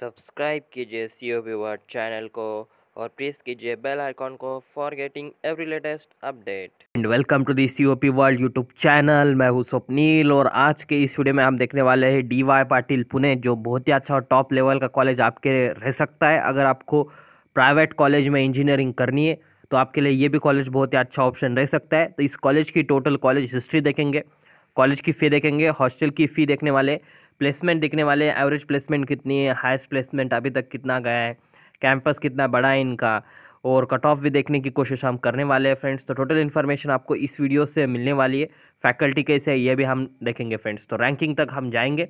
subscribe कीजिए सी ओ viewer channel को और प्रेस कीजिए बेल आइकॉन को for getting every latest update and welcome to the C O P world YouTube channel मैं हूँ स्वप्नील और आज के इस वीडियो में हम देखने वाले हैं डी वाई पाटिल पुणे जो बहुत ही अच्छा और टॉप लेवल का कॉलेज आपके रह सकता है अगर आपको प्राइवेट कॉलेज में इंजीनियरिंग करनी है तो आपके लिए ये भी कॉलेज बहुत ही अच्छा ऑप्शन रह सकता है तो इस कॉलेज की टोटल कॉलेज हिस्ट्री देखेंगे कॉलेज की फ़ी देखेंगे हॉस्टल की फ़ी देखने वाले प्लेसमेंट दिखने वाले हैं एवरेज प्लेसमेंट कितनी है हाईएस्ट प्लेसमेंट अभी तक कितना गया है कैंपस कितना बड़ा है इनका और कट ऑफ भी देखने की कोशिश हम करने वाले हैं फ्रेंड्स तो टोटल इन्फॉर्मेशन आपको इस वीडियो से मिलने वाली है फैकल्टी कैसे है ये भी हम देखेंगे फ्रेंड्स तो रैंकिंग तक हम जाएंगे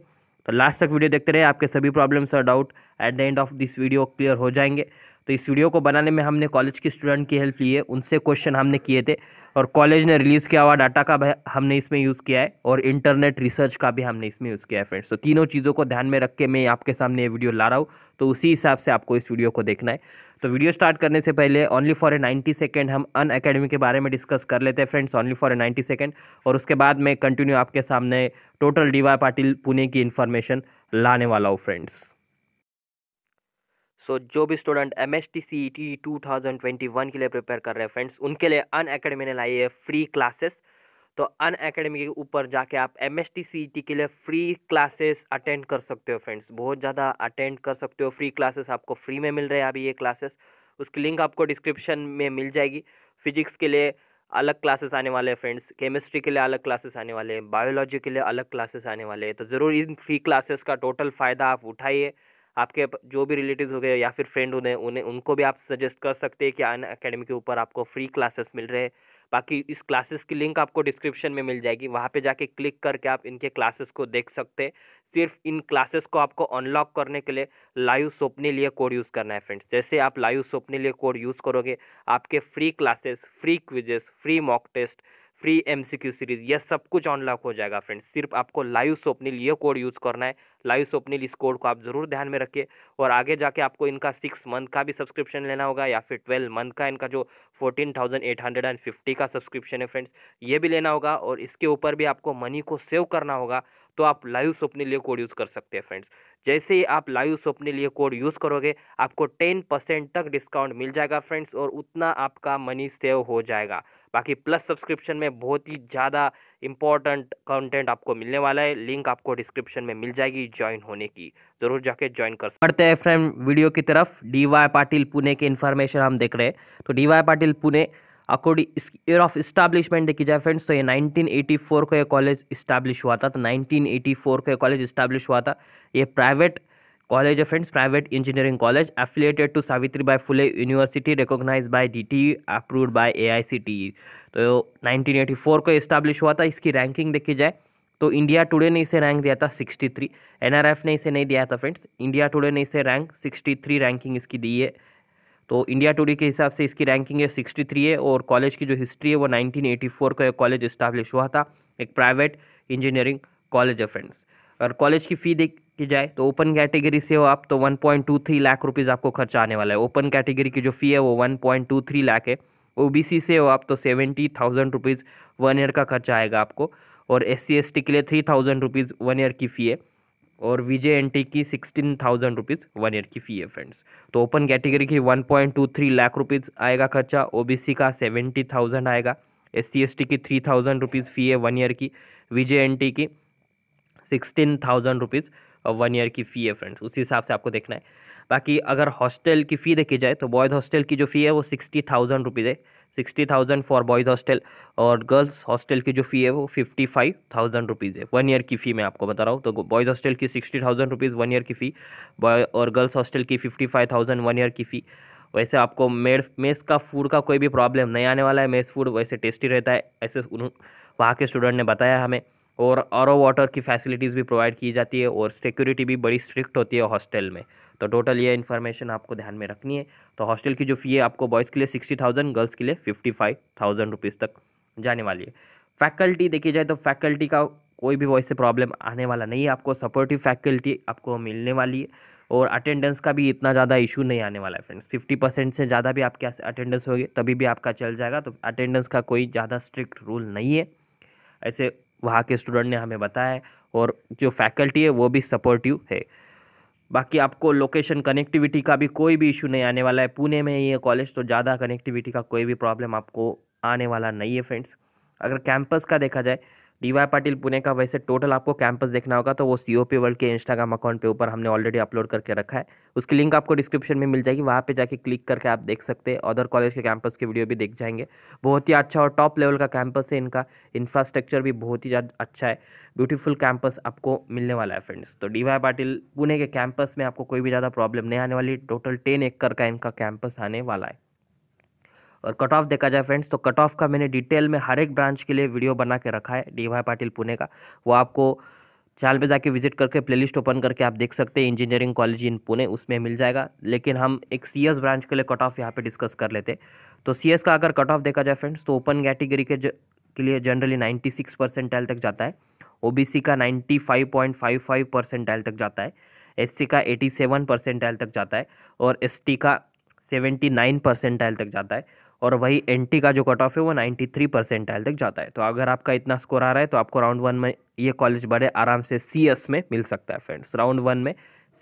तो लास्ट तक वीडियो देखते रहे आपके सभी प्रॉब्लम्स और doubt at the end of this video clear हो जाएंगे तो इस वीडियो को बनाने में हमने कॉलेज के स्टूडेंट की हेल्प ली है उनसे क्वेश्चन हमने किए थे और कॉलेज ने रिलीज़ किया हुआ डाटा का भी हमने इसमें यूज़ किया है और इंटरनेट रिसर्च का भी हमने इसमें यूज़ किया है फ्रेंड्स तो तीनों चीज़ों को ध्यान में रख के मैं आपके सामने ये वीडियो ला रहा हूँ तो उसी हिसाब से आपको इस वीडियो को देखना है तो वीडियो स्टार्ट करने से पहले only for a ninety second हम अन अकेडमी के बारे में डिस्कस कर लेते हैं friends only for a ninety second और उसके बाद मैं कंटिन्यू आपके सामने total D Y Patil Pune की इन्फॉर्मेशन लाने वाला हूँ फ्रेंड्स सो so, जो भी student M S T C T two thousand twenty one के लिए प्रिपेयर कर रहे हैं फ्रेंड्स उनके लिए अन अकेडमी ने लाई है फ्री क्लासेस तो अन अकेडमी के ऊपर जाके आप M S T C T के लिए फ्री क्लासेस अटेंड कर सकते हो फ्रेंड्स बहुत ज़्यादा अटेंड कर सकते हो फ्री क्लासेस आपको फ्री में मिल रहे हैं अभी ये क्लासेस उसकी लिंक आपको डिस्क्रिप्शन में मिल जाएगी फिजिक्स के लिए अलग क्लासेस आने वाले हैं फ्रेंड्स केमिस्ट्री के लिए अलग क्लासेस आने वाले हैं बायोलॉजी के लिए अलग क्लासेस आने वाले हैं तो ज़रूर इन फ्री क्लासेस का टोटल फ़ायदा आप उठाइए आपके जो भी रिलेटिव्स हो गए या फिर फ्रेंड होने उन्हें उनको भी आप सजेस्ट कर सकते हैं कि अन अकेडमी के ऊपर आपको फ्री क्लासेस मिल रहे हैं बाकी इस क्लासेस की लिंक आपको डिस्क्रिप्शन में मिल जाएगी वहाँ पे जाके क्लिक करके आप इनके क्लासेस को देख सकते हैं सिर्फ इन क्लासेस को आपको अनलॉक करने के लिए लाइव सोपने लिए कोड यूज़ करना है फ्रेंड्स जैसे आप लाइव सोपने लिए कोड यूज़ करोगे आपके free classes free quizzes free mock test free MCQ series ये सब कुछ अनलॉक हो जाएगा फ्रेंड्स सिर्फ आपको लाइव सोपनील ये कोड यूज़ करना है लाइव सोपनील इस कोड को आप ज़रूर ध्यान में रखिए और आगे जाके आपको इनका सिक्स मंथ का भी सब्सक्रिप्शन लेना होगा या फिर ट्वेल्व मंथ का इनका जो fourteen thousand eight hundred and fifty का सब्सक्रिप्शन है फ्रेंड्स ये भी लेना होगा और इसके ऊपर भी आपको मनी को सेव करना होगा तो आप लाइव स्वप्ने लिए कोड यूज़ कर सकते हैं फ्रेंड्स जैसे ही आप लाइव स्वप्ने लिए कोड यूज़ करोगे आपको टेन परसेंट तक डिस्काउंट मिल जाएगा फ्रेंड्स और उतना आपका मनी सेव हो जाएगा बाकी प्लस सब्सक्रिप्शन में बहुत ही ज़्यादा इंपॉर्टेंट कंटेंट आपको मिलने वाला है लिंक आपको डिस्क्रिप्शन में मिल जाएगी ज्वाइन होने की ज़रूर जाके ज्वाइन कर पढ़ते हैं फ्रेंड वीडियो की तरफ डी वाई पाटिल पुणे की इन्फॉर्मेशन हम देख रहे हैं तो D Y Patil Pune according year of establishment देखी जाए फ्रेंड्स तो ये 1984 को ये कॉलेज इस्टाब्लिश हुआ था तो 1984 को ये कॉलेज इस्टाब्लिश हुआ था ये प्राइवेट कॉलेज है friends private engineering college affiliated to Savitribai Phule university by by DT approved by AICTE तो 1984 को इस्टाब्लिश हुआ था इसकी रैंकिंग देखी जाए तो इंडिया टुडे ने इसे रैंक दिया था 63 एनआरएफ ने इसे नहीं दिया था फ्रेंड्स इंडिया टुडे ने इसे रैंक 63 रैंकिंग इसकी दी है तो इंडिया टूडे के हिसाब से इसकी रैंकिंग है सिक्सटी थ्री है और कॉलेज की जो हिस्ट्री है वो नाइनटीन एटी फोर का एक कॉलेज इस्टाब्लिश हुआ था एक प्राइवेट इंजीनियरिंग कॉलेज है फ्रेंड्स अगर कॉलेज की फ़ी देख की जाए तो ओपन कैटेगरी से हो आप तो one point two three lakh rupees आपको खर्चा आने वाला है ओपन कैटेगरी की जो फ़ी है वो one point two three lakh है ओ बी सी से हो आप तो seventy thousand rupees one year का खर्चा आएगा आपको और एस सी एस टी के लिए three thousand rupees one year की फ़ी है और विजय एन टी की sixteen thousand rupees one year की फ़ी है फ्रेंड्स तो ओपन कैटेगरी की one point two three lakh rupees आएगा खर्चा ओबीसी का सेवेंटी थाउजेंड आएगा एस सी एस टी की थ्री थाउजेंड रुपीज़ फ़ी है वन ईयर की विजय एन टी की sixteen thousand rupees one year की फ़ी है फ्रेंड्स उसी हिसाब से आपको देखना है बाकी अगर हॉस्टल की फ़ी देखी जाए तो बॉयज़ हॉस्टल की जो फ़ी है वो सिक्सटी थाउजेंड रुपीज़ है sixty thousand for boys hostel और गर्ल्स हॉस्टल की जो फ़ी है वो फिफ्टी फाइव थाउजेंड रुपीज़ है वन ईयर की फ़ी मैं आपको बता रहा हूँ तो बॉयज़ हॉस्टल की sixty thousand rupees one year की फ़ी बॉय और गर्ल्स हॉस्टल की fifty five thousand one year की फ़ी वैसे आपको मेड मेस का फूड का कोई भी प्रॉब्लम नहीं आने वाला है मेस फूड वैसे टेस्टी रहता है ऐसे उन्होंने वहाँ के स्टूडेंट ने बताया हमें और और वाटर की फैसिलिटीज़ भी प्रोवाइड की जाती है और सिक्योरिटी भी बड़ी स्ट्रिक्ट होती है हॉस्टल में तो टोटल ये इन्फॉर्मेशन आपको ध्यान में रखनी है तो हॉस्टल की जो फ़ी है आपको बॉयज़ के लिए सिक्सटी थाउजेंड गर्ल्स के लिए फिफ्टी फाइव थाउजेंड रुपीज़ तक जाने वाली है फैकल्टी देखी जाए तो फैकल्टी का कोई भी वॉइस से प्रॉब्लम आने वाला नहीं है आपको सपोर्टिव फैकल्टी आपको मिलने वाली है और अटेंडेंस का भी इतना ज़्यादा इशू नहीं आने वाला है फ्रेंड्स फिफ्टी परसेंट से ज़्यादा भी आपके अटेंडेंस होगी तभी भी आपका चल जाएगा तो अटेंडेंस का कोई ज़्यादा स्ट्रिक्ट रूल नहीं है ऐसे वहाँ के स्टूडेंट ने हमें बताया है और जो फैकल्टी है वो भी सपोर्टिव है बाकी आपको लोकेशन कनेक्टिविटी का भी कोई भी इशू नहीं आने वाला है पुणे में ही है कॉलेज तो ज़्यादा कनेक्टिविटी का कोई भी प्रॉब्लम आपको आने वाला नहीं है फ्रेंड्स अगर कैंपस का देखा जाए डी वाई पाटिल पुणे का वैसे टोटल आपको कैंपस देखना होगा तो वो सी ओ पी वर्ल्ड के इंस्टाग्राम अकाउंट पे ऊपर हमने ऑलरेडी अपलोड करके रखा है उसकी लिंक आपको डिस्क्रिप्शन में मिल जाएगी वहाँ पे जाके क्लिक करके आप देख सकते हैं अदर कॉलेज के कैंपस के वीडियो भी देख जाएंगे बहुत ही अच्छा और टॉप लेवल का कैंपस है इनका इंफ्रास्ट्रक्चर भी बहुत ही ज़्यादा अच्छा है ब्यूटीफुल कैंपस आपको मिलने वाला है फ्रेंड्स तो डी वाई पाटिल पुणे के कैंपस में आपको कोई भी ज़्यादा प्रॉब्लम नहीं आने वाली टोटल टेन एकड़ का इनका कैंपस आने वाला है और कट ऑफ देखा जाए फ्रेंड्स तो कट ऑफ का मैंने डिटेल में हर एक ब्रांच के लिए वीडियो बना के रखा है डी वाई पाटिल पुणे का वो आपको चैनल पे जाके विजिट करके प्लेलिस्ट ओपन करके आप देख सकते हैं इंजीनियरिंग कॉलेज इन पुणे उसमें मिल जाएगा लेकिन हम एक सी एस ब्रांच के लिए कट ऑफ यहाँ पे डिस्कस कर लेते तो सी एस का अगर कट ऑफ देखा जाए फ्रेंड्स तो ओपन कैटेगरी के ज, के लिए जनरली नाइन्टी सिक्स परसेंटाइल तक जाता है ओ बी सी का ninety five point five five percentile तक जाता है एस सी का एटी सेवन परसेंटाइल तक जाता है और एस टी का सेवेंटी नाइन परसेंटाइल तक जाता है और वही एन का जो कट ऑफ है वो नाइन्टी थ्री परसेंट परसेंटाइल तक जाता है तो अगर आपका इतना स्कोर आ रहा है तो आपको राउंड वन में ये कॉलेज बड़े आराम से सी में मिल सकता है फ्रेंड्स राउंड वन में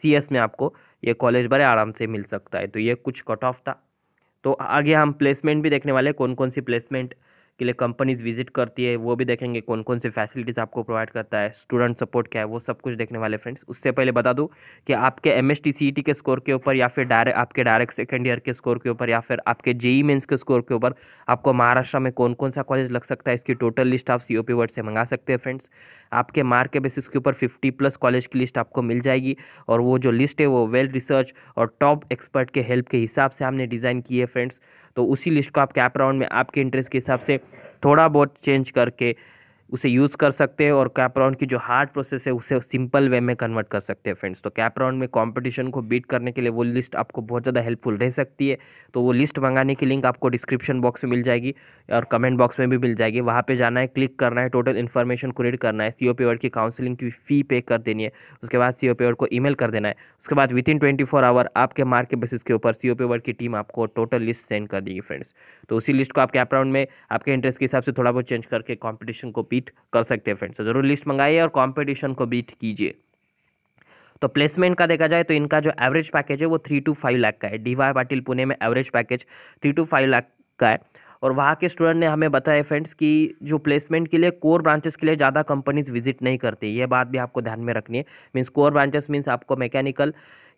सी में आपको ये कॉलेज बड़े आराम से मिल सकता है तो ये कुछ कट ऑफ था तो आगे हम प्लेसमेंट भी देखने वाले कौन कौन सी प्लेसमेंट के लिए कंपनीज विजिट करती है वो भी देखेंगे कौन कौन से फैसिलिटीज़ आपको प्रोवाइड करता है स्टूडेंट सपोर्ट क्या है वो सब कुछ देखने वाले फ्रेंड्स उससे पहले बता दूँ कि आपके एम एस e के स्कोर के ऊपर या फिर डायरेक्ट आपके डायरेक्ट सेकेंड ईयर के स्कोर के ऊपर या फिर आपके जेई मेन्स e के स्कोर के ऊपर आपको महाराष्ट्र में कौन कौन सा कॉलेज लग सकता है इसकी टोटल लिस्ट आप सी ओ वर्ड से मंगा सकते हैं फ्रेंड्स आपके मार्क के बेसिस के ऊपर फिफ्टी प्लस कॉलेज की लिस्ट आपको मिल जाएगी और वो जो लिस्ट है वो वेल रिसर्च और टॉप एक्सपर्ट के हेल्प के हिसाब से हमने डिज़ाइन की है फ्रेंड्स तो उसी लिस्ट को आप कैप राउंड में आपके इंटरेस्ट के हिसाब से थोड़ा बहुत चेंज करके उसे यूज़ कर सकते हैं और कैपराउंड की जो हार्ड प्रोसेस है उसे सिंपल वे में कन्वर्ट कर सकते हैं फ्रेंड्स तो कैपराउंड में कंपटीशन को बीट करने के लिए वो लिस्ट आपको बहुत ज़्यादा हेल्पफुल रह सकती है तो वो लिस्ट मंगाने की लिंक आपको डिस्क्रिप्शन बॉक्स में मिल जाएगी और कमेंट बॉक्स में भी मिल जाएगी वहाँ पर जाना है क्लिक करना है टोटल इन्फॉर्मेशन क्रिएट करना है सी ओ की काउंसिलिंग की फ़ी पे कर देनी है उसके बाद सी ओ को ई कर देना है उसके बाद within twenty four hour आपके मार्क के बेसिस के ऊपर सी ओ की टीम आपको टोटल लिस्ट सेंड कर देगी फ्रेंड्स तो उसी लिस्ट को आप कैपराउंड में आपके इंटरेस्ट के हिसाब से थोड़ा बहुत चेंज करके कॉम्पिटिशन को बीट बीट कर सकते हैं फ्रेंड्स ज़रूर लिस्ट मंगाइए और कॉम्पिटिशन को बीट कीजिए तो प्लेसमेंट का देखा जाए तो इनका जो एवरेज पैकेज है वो थ्री टू फाइव लाख का है डी वाई पाटिल पुणे में average package three two five lakh का है और वहाँ के स्टूडेंट ने हमें बताया फ्रेंड्स कि जो प्लेसमेंट के लिए कोर ब्रांचेस के लिए ज़्यादा कंपनीज विजिट नहीं करती ये बात भी आपको ध्यान में रखनी है मीन्स कोर ब्रांचेस मीन्स आपको मैकेनिकल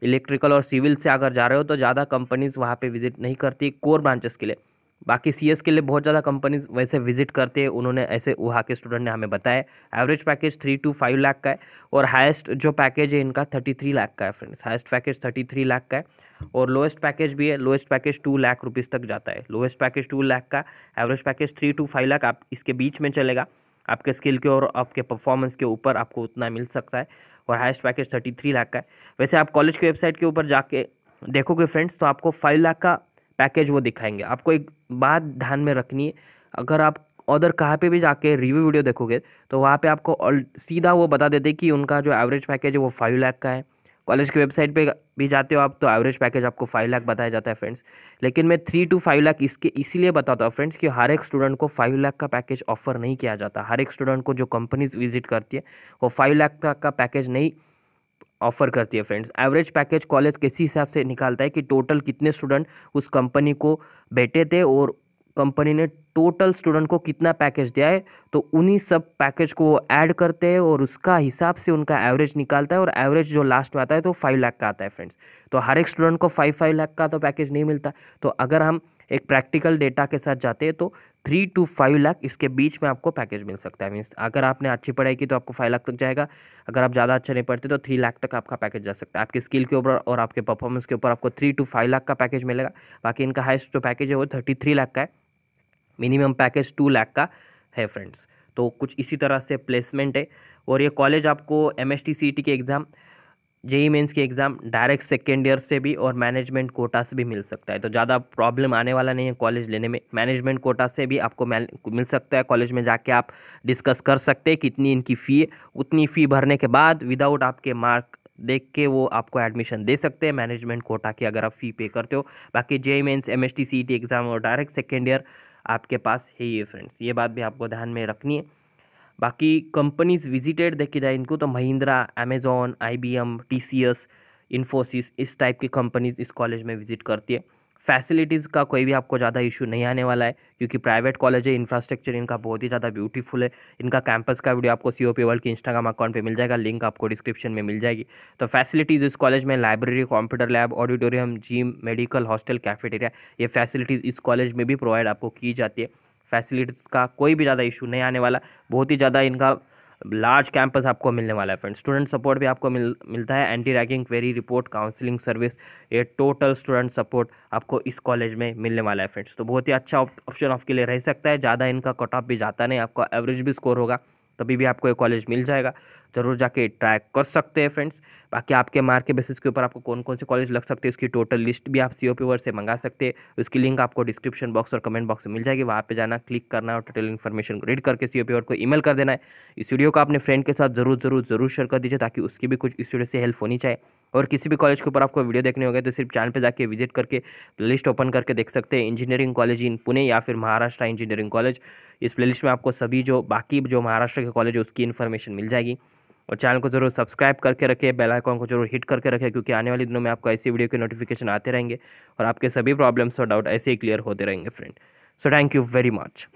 इलेक्ट्रिकल और सिविल से अगर जा रहे हो तो ज़्यादा कंपनीज वहाँ पर विजिट नहीं करती कोर ब्रांचेस के लिए बाकी सी के लिए बहुत ज़्यादा कंपनीज वैसे विजिट करते हैं उन्होंने ऐसे वहाँ के स्टूडेंट ने हमें बताया average package three two five lakh का है और हाईएस्ट जो पैकेज है इनका थर्टी थ्री लाख का है friends highest package thirty three lakh का है और लोएस्ट पैकेज भी है lowest package two lakh rupees तक जाता है लोएस्ट पैकेज टू लाख का average package three two five lakh आप इसके बीच में चलेगा आपके स्किल के और आपके परफॉर्मेंस के ऊपर आपको उतना मिल सकता है और highest package thirty three lakh का है वैसे आप कॉलेज की वेबसाइट के ऊपर जाके देखोगे फ्रेंड्स तो आपको फाइव लाख का पैकेज वो दिखाएंगे आपको एक बात ध्यान में रखनी है अगर आप अदर कहाँ पे भी जाके रिव्यू वीडियो देखोगे तो वहाँ पे आपको सीधा वो बता देते कि उनका जो एवरेज पैकेज है वो फाइव लाख का है कॉलेज की वेबसाइट पे भी जाते हो आप तो एवरेज पैकेज आपको फाइव लाख बताया जाता है फ्रेंड्स लेकिन मैं थ्री टू फाइव लाख इसके इसीलिए बताता हूँ फ्रेंड्स कि हर एक स्टूडेंट को फाइव लाख का पैकेज ऑफर नहीं किया जाता हर एक स्टूडेंट को जो कंपनीज विजिट करती है वो फाइव लाख तक का पैकेज नहीं ऑफ़र करती है फ्रेंड्स एवरेज पैकेज कॉलेज किसी हिसाब से निकालता है कि टोटल कितने स्टूडेंट उस कंपनी को बैठे थे और कंपनी ने टोटल स्टूडेंट को कितना पैकेज दिया है तो उन्हीं सब पैकेज को वो ऐड करते हैं और उसका हिसाब से उनका एवरेज निकालता है और एवरेज जो लास्ट में आता है तो फाइव लाख का आता है फ्रेंड्स तो हर एक स्टूडेंट को फाइव फाइव लाख का तो पैकेज नहीं मिलता तो अगर हम एक प्रैक्टिकल डेटा के साथ जाते हैं तो थ्री टू फाइव लाख इसके बीच में आपको पैकेज मिल सकता है मीन्स अगर आपने अच्छी पढ़ाई की तो आपको फाइव लाख तक जाएगा अगर आप ज़्यादा अच्छा नहीं पढ़ते तो थ्री लाख तक आपका पैकेज जा सकता है आपकी स्किल के ऊपर और आपके परफॉर्मेंस के ऊपर आपको थ्री टू फाइव लाख का पैकेज मिलेगा बाकी इनका हाइस्ट जो पैकेज है वो थर्टी थ्री लाख का है मिनिमम पैकेज टू लाख का है फ्रेंड्स तो कुछ इसी तरह से प्लेसमेंट है और ये कॉलेज आपको M S T C E T के एग्ज़ाम जेई मेंस की एग्ज़ाम डायरेक्ट सेकेंड ईयर से भी और मैनेजमेंट कोटा से भी मिल सकता है तो ज़्यादा प्रॉब्लम आने वाला नहीं है कॉलेज लेने में मैनेजमेंट कोटा से भी आपको मिल सकता है कॉलेज में जाके आप डिस्कस कर सकते हैं कितनी इनकी फ़ी है उतनी फ़ी भरने के बाद विदाउट आपके मार्क देख के वो आपको एडमिशन दे सकते हैं मैनेजमेंट कोटा की अगर आप फ़ी पे करते हो बाकी J mains M S T C E T exam और डायरेक्ट सेकेंड ईयर आपके पास है ही है फ्रेंड्स ये बात भी आपको ध्यान में रखनी है बाकी कंपनीज विजिटेड देखी जाए इनको तो Mahindra Amazon IBM TCS Infosys इस टाइप की कंपनीज इस कॉलेज में विजिट करती है फैसिलिटीज़ का कोई भी आपको ज़्यादा इशू नहीं आने वाला है क्योंकि प्राइवेट कॉलेज है इंफ्रास्ट्रक्चर इनका बहुत ही ज़्यादा ब्यूटीफुल है इनका कैंपस का वीडियो आपको सी ओ पी वर्ल्ड के इंस्टाग्राम अकाउंट पे मिल जाएगा लिंक आपको डिस्क्रिप्शन में मिल जाएगी तो फैसिलिटीज़ इस कॉलेज में library computer lab auditorium gym medical hostel cafeteria ये फैसिलिटीज़ इस कॉलेज में भी प्रोवाइड आपको की जाती है फैसिलिटीज़ का कोई भी ज़्यादा इशू नहीं आने वाला बहुत ही ज़्यादा इनका लार्ज कैंपस आपको मिलने वाला है फ्रेंड स्टूडेंट सपोर्ट भी आपको मिल मिलता है anti ragging query report counselling service ये टोटल स्टूडेंट सपोर्ट आपको इस कॉलेज में मिलने वाला है फ्रेंड्स तो बहुत ही अच्छा ऑप्शन आपके लिए रह सकता है ज़्यादा इनका कट ऑफ भी जाता नहीं आपका एवरेज भी स्कोर होगा तभी भी आपको ये कॉलेज मिल जाएगा ज़रूर जाके ट्राई कर सकते हैं फ्रेंड्स बाकी आपके मार्क के बेसिस के ऊपर आपको कौन कौन से कॉलेज लग सकते हैं उसकी टोटल लिस्ट भी आप सी ओ पी वर्ड से मंगा सकते हैं उसकी लिंक आपको डिस्क्रिप्शन बॉक्स और कमेंट बॉक्स में मिल जाएगी वहाँ पे जाना क्लिक करना और टोटल इन्फॉर्मेशन रीड करके सी ओ पी वर्ड को ईमेल कर देना है इस वीडियो को अपने फ्रेंड के साथ जरूर जरूर जरूर शेयर कर दीजिए ताकि उसकी भी कुछ इस वीडियो से हेल्प होनी चाहिए और किसी भी कॉलेज के ऊपर आपको वीडियो देखने होगा तो सिर्फ चैनल पे जाके विजिट करके लिस्ट ओपन करके देख सकते हैं इंजीनियरिंग कॉलेज इन पुणे या फिर महाराष्ट्र इंजीनियरिंग कॉलेज इस प्लेलिस्ट में आपको सभी जो बाकी जो महाराष्ट्र के कॉलेज है उसकी इन्फॉर्मेशन मिल जाएगी और चैनल को जरूर सब्सक्राइब करके रखें बेल आइकॉन को जरूर हिट करके रखें क्योंकि आने वाले दिनों में आपको ऐसी वीडियो के नोटिफिकेशन आते रहेंगे और आपके सभी प्रॉब्लम्स और डाउट ऐसे ही क्लियर होते रहेंगे friend so thank you very much